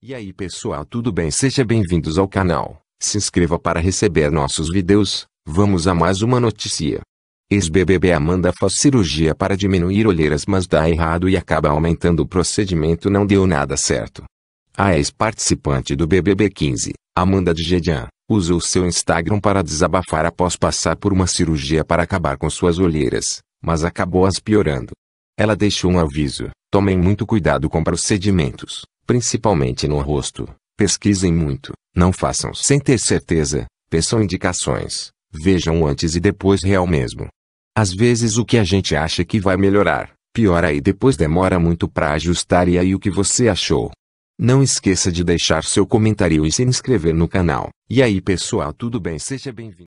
E aí pessoal tudo bem? Seja bem-vindos ao canal, se inscreva para receber nossos vídeos, vamos a mais uma notícia. Ex-BBB Amanda faz cirurgia para diminuir olheiras mas dá errado e acaba aumentando o procedimento não deu nada certo. A ex-participante do BBB 15, Amanda Djedjan, usou seu Instagram para desabafar após passar por uma cirurgia para acabar com suas olheiras, mas acabou as piorando. Ela deixou um aviso, tomem muito cuidado com procedimentos, principalmente no rosto. Pesquisem muito, não façam sem ter certeza, peçam indicações, vejam antes e depois real mesmo. Às vezes o que a gente acha que vai melhorar, piora e depois demora muito para ajustar e aí o que você achou. Não esqueça de deixar seu comentário e se inscrever no canal. E aí pessoal, tudo bem? Seja bem-vindo.